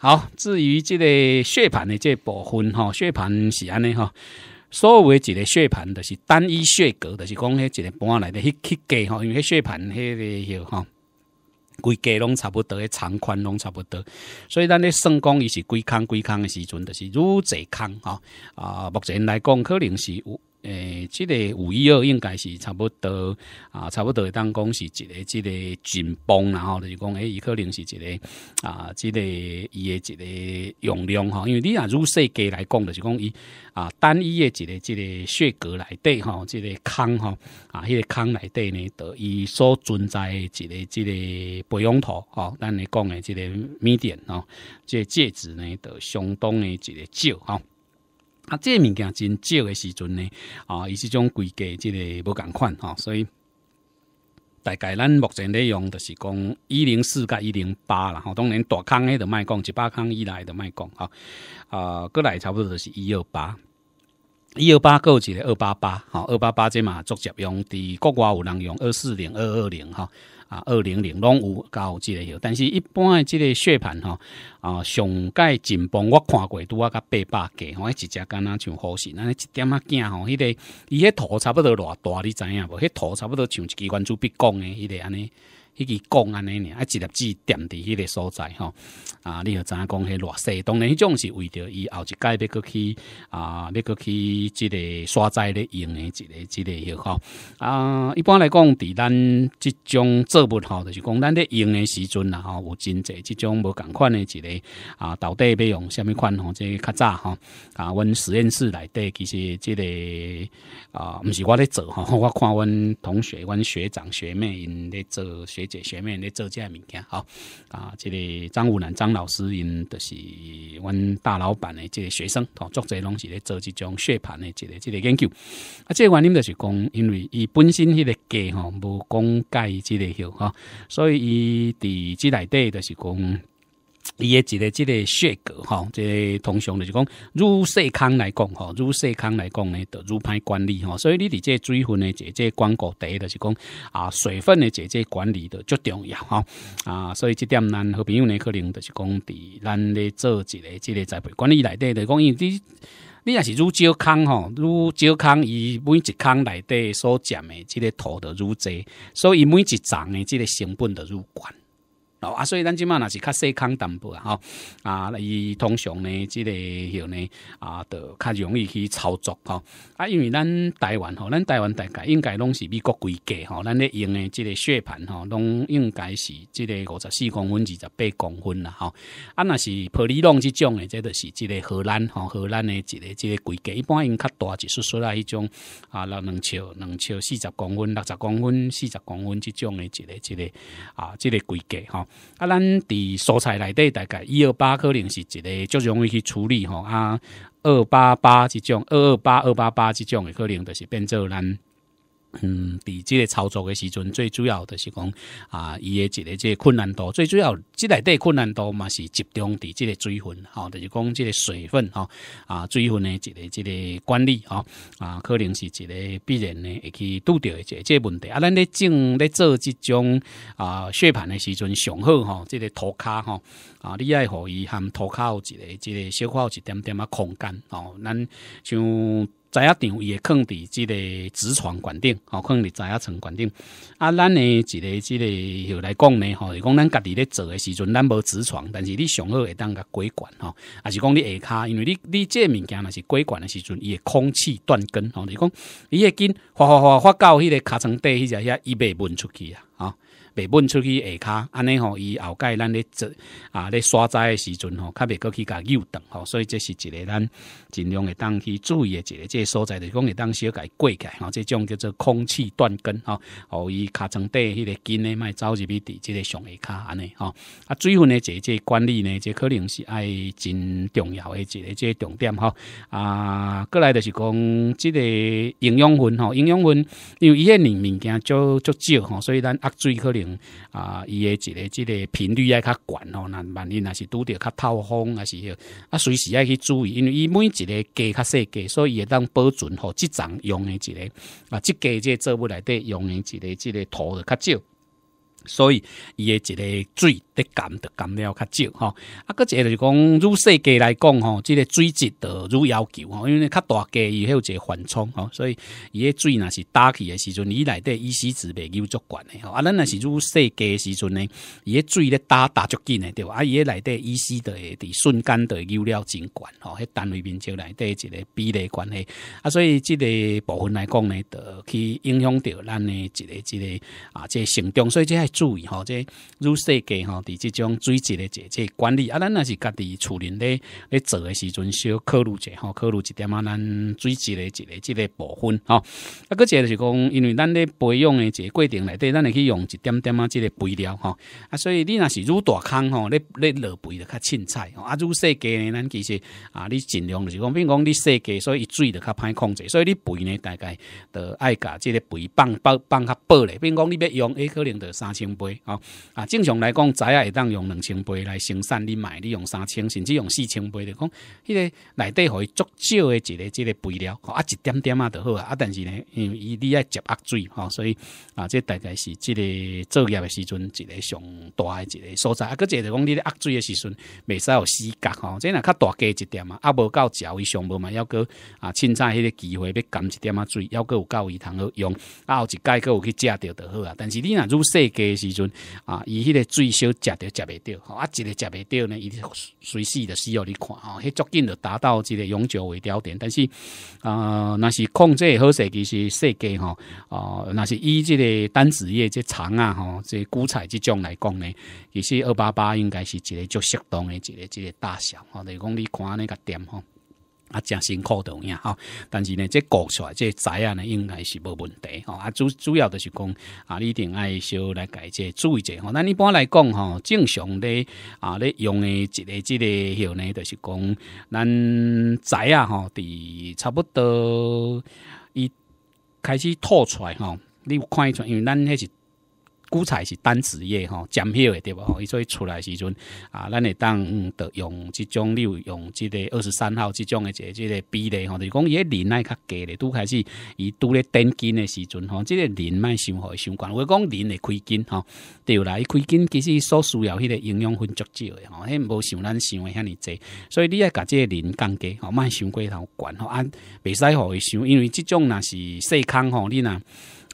好，至于这个血盘的这部分哈，血盘是安尼哈，所谓这个血盘的是单一血格的，是讲迄一个板来的迄去计哈，因为血盘迄个哟哈，规格拢差不多，长宽拢差不多，所以咱咧算讲伊是规空规空的时阵，就是愈济空吼。啊，目前来讲可能是。有诶，这个五一二应该是差不多啊，差不多当讲是一个、一个紧绷，然后就是讲诶，伊可能是一个啊，即个伊诶一个容量吼，因为你若如世界来讲就是讲伊啊单一诶一个、一个血格来底吼，即个坑吼啊，迄个坑内底呢，到伊所存在诶一个、即个培养土吼，咱诶讲诶即个 medium 吼，即、这戒指呢，到相当诶一个少吼。啊，这物件真少的时阵呢，啊，伊是种规格，这个不共款吼，所以大概咱目前咧用就是讲一零四甲一零八啦，吼，当然大康的都卖光，一百康以来的卖光啊，啊，过来差不多就是一二八。一二八够一个二八八，好二八八即嘛，足接用。伫国外有人用二四零、二二零，哈啊二零零拢有够个的。但是一般的即个血盘，哈啊上盖紧绷，我看过拄啊甲八八个，我直接囡仔像好势，那一点啊惊吼。迄个伊迄图差不多偌大，你知影无？迄图差不多像一支圆珠笔讲的迄个安尼。迄支讲安尼尔，啊，一粒子点伫迄个所在吼，啊，你知影讲迄偌细，当然，迄种是为着伊后一届要过去啊，要过去即个刷在咧用诶，即个即个又吼。啊。一般来讲，伫咱即种作文吼，就是讲，咱咧用诶时阵啦，吼，有真济即种无共款诶即个啊，到底要用虾米款吼？即较早吼，啊，阮实验室内底其实即个啊，毋是我咧做吼，我看阮同学、阮学长、学妹因咧做学。这学面咧做这物件，吼啊！这个张武南张老师因就是阮大老板的，这学生同做者拢是咧做这种血盘的，这个这个研究啊。这原因就是讲，因为伊本身迄个价吼无讲介之类效吼，所以伊伫这内底就是讲。伊诶一个即个血格，哈，即通常就是讲，入细康来讲，吼，入细康来讲呢，就入歹管理，吼。所以你伫即水分咧，即即管理第一，就是讲啊，水分咧，即个管理的最重要，吼。啊，所以这点咱好朋友呢，可能就是讲，伫咱咧做一个即个栽培管理内底是讲，因为你你也是愈少康，吼，愈少康，伊每一康内底所占的即个土的愈侪，所以每一层的即个成本的愈悬。啊，所以咱即马那是较细康淡薄啊，哈啊，伊通常呢，即个有呢啊，就较容易去操作吼啊，因为咱台湾吼，咱台湾大概应该拢是美国规格吼，咱咧用的即个血盘吼，拢应该是即个五十四公分、二十八公分啦吼啊，若是普璃龙即种的，即个是即个荷兰吼，荷兰的即个即个规格一般因较大一丝丝啦，迄种啊，两两尺、两尺四十公分、六十公分、四十公分即种的即个即个啊，即个规格吼。啊，咱伫蔬菜内底大概一二八，可能是一个就容易去处理吼。啊，二八八即种，二二八、二八八即种，诶可能就是变做咱。嗯，伫即个操作嘅时阵，最主要的是讲啊，伊嘅一个即个困难度，最主要即内底困难度嘛，是集中伫即个水分吼，就是讲即个水分吼啊，水分呢，一个即个管理吼啊，可能是一个必然呢，会去着诶一个即个问题啊。咱咧种咧做即种啊血盘嘅时阵上好吼，即个涂骹吼啊，你爱互伊含涂骹有一个即个小可有一点点啊空间哦，咱像。影啊，伊会放伫即个纸床管顶，吼，放伫知影床管顶。啊，咱呢，一个、即个，来讲呢，吼，是讲咱家己咧做诶时阵，咱无纸床，但是你上好会当甲改管，吼，也是讲你下骹，因为你、你这物件嘛是改管诶时阵，伊会空气断根，吼，是讲伊会紧，哗哗哗哗到迄个尻川底，迄只遐伊袂喷出去啊，吼。袂搬出去下骹，安尼吼，伊后盖咱咧做啊咧刷栽诶时阵吼，较袂过去甲诱动吼，所以这是一个咱尽量会当去注意诶一个，即个所在就是讲会当小改贵改，吼，即种叫做空气断根吼，吼伊尻川底迄个根诶莫走入去伫即个上下骹安尼吼，啊水分的即个管理呢，即可能是爱真重要诶一个即个重点吼，啊，过来就是讲即个营养分吼，营养分因为伊个林物件足足少吼，所以咱压水可能。啊，伊诶一个、一个频率爱较悬哦，那万一若是拄着较透风，还是迄啊，随时爱去注意，因为伊每一个根较细根，所以会当保存好，即丛用诶一个啊，即个即个作物内底用诶一个、一个土的较少，所以伊诶一个水。感的感了较少吼。啊，个一个就是讲愈细计来讲吼，即个水质的愈要求吼，因为较大个伊有一个缓冲吼，所以伊个水若是打起的时阵，伊内底伊 C 值袂有足悬的吼。啊，咱若是愈细计的时阵呢，伊个水咧打打足紧的对吧？啊，伊个内底依 C 的，伫瞬间的有了真悬吼，迄单位面积内底一个比例关系啊，所以即个部分来讲呢，得去影响到咱的即个即个啊，即个成长，所以即要注意吼，即愈细计吼。伫即种水质的这这管理啊，咱若是家己厝理咧咧做的时候少考虑一下，考虑一点啊，咱水质的这个这个部分，吼。啊，个就是讲，因为咱咧培养的这个过程内底，咱会去用一点点啊，这个肥料，吼。啊，所以你若是愈大坑，吼，咧咧落肥就较凊彩。啊，愈细个呢，咱其实啊，你尽量就是讲，比如讲你细个，所以水就较歹控制。所以你肥呢，大概就爱甲这个肥放放放较薄咧。比如讲，你要用诶，可能就三千倍吼。啊，正常来讲，会当用两千杯来生产你买，你用三千，甚至用四千杯，就讲迄个内底可以足少的一个、一个肥料，啊，一点点啊就好啊。啊，但是呢，因为伊你要接压水，吼，所以啊，这大概是即个作业的时阵，一个上大一个所在，啊，个就是讲你咧压水的时阵，未使有死角，吼，即个较大加一点啊，啊，无够食，伊上无嘛，要搁啊，凊彩迄个机会要减一点啊水，要搁有够伊通好用，啊，有一间搁有去食着就好啊。但是你若愈细个时阵，啊，伊迄个水少。食着食袂着吼，啊！一个食袂着呢，伊随时着需要你看，吼，迄足紧着达到一个永久为焦点。但是啊，若是控制好设计实设计，吼，哦，若是以即个单子叶这长啊，吼，这古彩即种来讲呢，其实二八八应该是一个就适当的一个一个大小，吼，你讲你看那个点，吼。啊，真辛苦的，吼！但是呢，这搞出来，这仔啊呢，应该是无问题，吼！啊，主主要的是讲啊，你一定爱小来改这注意者吼！咱一般来讲，吼，正常的啊，咧用的一个、这个后呢，就是讲咱仔啊，吼，伫差不多，伊开始吐出来，吼，你看一出，因为咱迄是。韭菜是单子叶吼，尖叶的对伊所以出来时阵啊，咱会当嗯，得用这种有用这个二十三号这种的这个比例哈，就是讲也磷脉较低的拄开始伊拄咧垫斤的时阵，这个磷卖相互相关。我讲磷会亏斤吼，对啦，亏斤其实所需要迄个营养分足少的，哦，那无像咱想的遐尼济。所以你要甲这磷降低哦，卖想归头悬吼，安袂使好伤，因为这种若是细康哦，你若。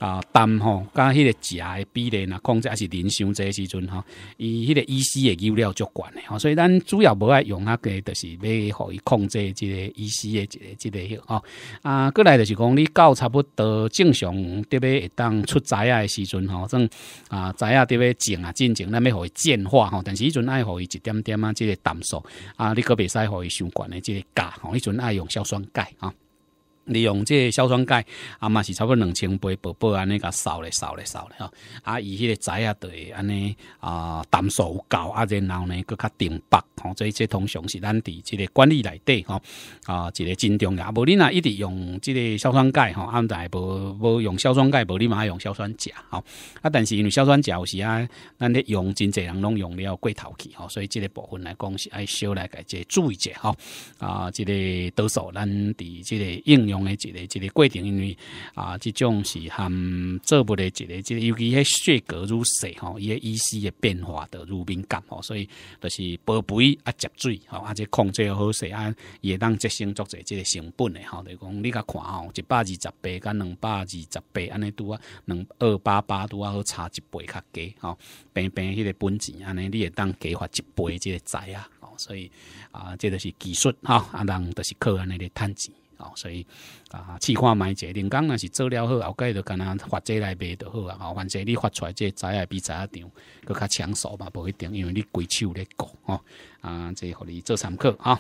啊，淡吼，甲迄个食的比例呐，控制还是啉伤这个时阵吼，伊迄个医师的尿料足悬的，所以咱主要无爱用啊个，就是要互伊控制即个医师的即个即个吼啊。过来就是讲，你到差不多正常，特别当出仔啊时阵吼，像啊宅啊特别静啊，静静，咱要互伊健化吼，但是迄阵爱互伊一点点啊，即个淡素啊，你可袂使互伊伤悬的即个钙，吼，迄阵爱用硝酸钙啊。利用这硝酸钙，啊嘛是差不多两千杯，薄薄安尼甲扫咧扫咧扫咧吼，啊，伊迄个仔啊，会安尼啊，淡素有够啊，然后呢，佫较顶白吼，所以即通常是咱伫即个管理内底吼，啊，一个真重要，无你若一直用即个硝酸钙吼，啊毋知无无用硝酸钙，无你嘛用硝酸钾吼，啊，但是因为硝酸钾有时啊，咱咧用真侪人拢用了过头去吼，所以即个部分来讲是爱少来解即注意者吼，啊，即个多数咱伫即个应用。用的一个一个过程，因为啊，即种是含做不的，一个一个，尤其迄血格愈细吼，伊个意思的变化都愈敏感吼，所以就是薄肥啊，接水吼，啊，且控制好势啊，会当节省作者即个成本的吼，就讲你甲看吼，一百二十八跟两百二十八安尼拄啊，两二八八拄啊，好差一倍较低吼，平平迄个本钱安尼，你会当加发一倍即个债啊，所以啊，这都是技术哈，啊，人就是靠安尼咧趁钱。哦，所以啊，试看卖者，人工若是做了好，后界就干呐发这来卖就好啊。反正你发出来这仔也比仔一张佫较抢手嘛，无一定，因为你归手咧顾哦，啊，这互你做参考吼。